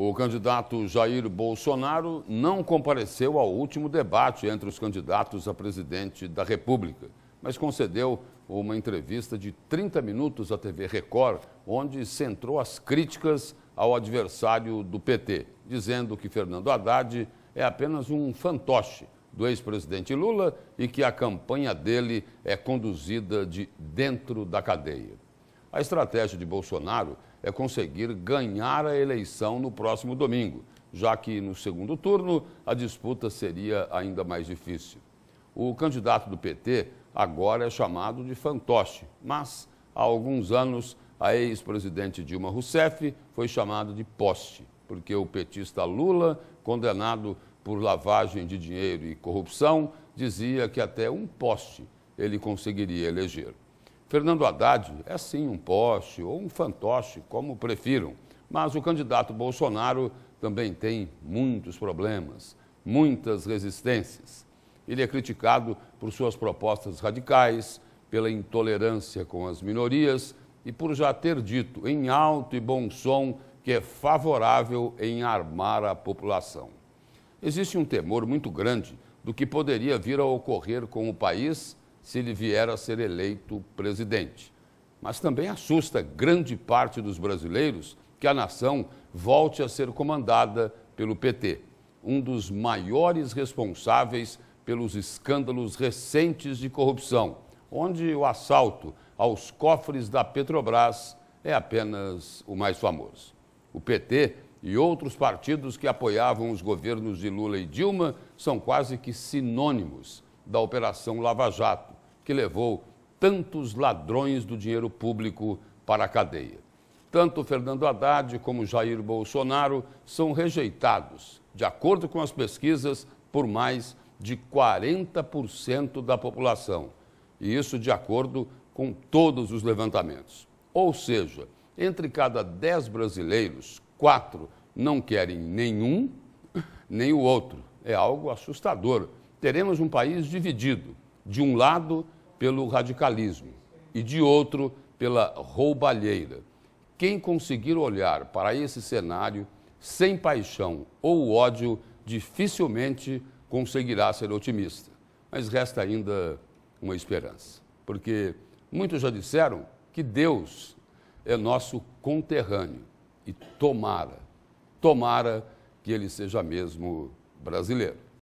O candidato Jair Bolsonaro não compareceu ao último debate entre os candidatos a presidente da República, mas concedeu uma entrevista de 30 minutos à TV Record, onde centrou as críticas ao adversário do PT, dizendo que Fernando Haddad é apenas um fantoche do ex-presidente Lula e que a campanha dele é conduzida de dentro da cadeia. A estratégia de Bolsonaro é conseguir ganhar a eleição no próximo domingo, já que no segundo turno a disputa seria ainda mais difícil. O candidato do PT agora é chamado de fantoche, mas há alguns anos a ex-presidente Dilma Rousseff foi chamada de poste, porque o petista Lula, condenado por lavagem de dinheiro e corrupção, dizia que até um poste ele conseguiria eleger. Fernando Haddad é sim um poste ou um fantoche, como prefiram, mas o candidato Bolsonaro também tem muitos problemas, muitas resistências. Ele é criticado por suas propostas radicais, pela intolerância com as minorias e por já ter dito em alto e bom som que é favorável em armar a população. Existe um temor muito grande do que poderia vir a ocorrer com o país se ele vier a ser eleito presidente. Mas também assusta grande parte dos brasileiros que a nação volte a ser comandada pelo PT, um dos maiores responsáveis pelos escândalos recentes de corrupção, onde o assalto aos cofres da Petrobras é apenas o mais famoso. O PT e outros partidos que apoiavam os governos de Lula e Dilma são quase que sinônimos da Operação Lava Jato, que levou tantos ladrões do dinheiro público para a cadeia. Tanto Fernando Haddad como Jair Bolsonaro são rejeitados, de acordo com as pesquisas, por mais de 40% da população. E isso de acordo com todos os levantamentos. Ou seja, entre cada 10 brasileiros, quatro não querem nenhum nem o outro. É algo assustador. Teremos um país dividido. De um lado, pelo radicalismo e de outro pela roubalheira. Quem conseguir olhar para esse cenário sem paixão ou ódio dificilmente conseguirá ser otimista. Mas resta ainda uma esperança, porque muitos já disseram que Deus é nosso conterrâneo e tomara, tomara que ele seja mesmo brasileiro.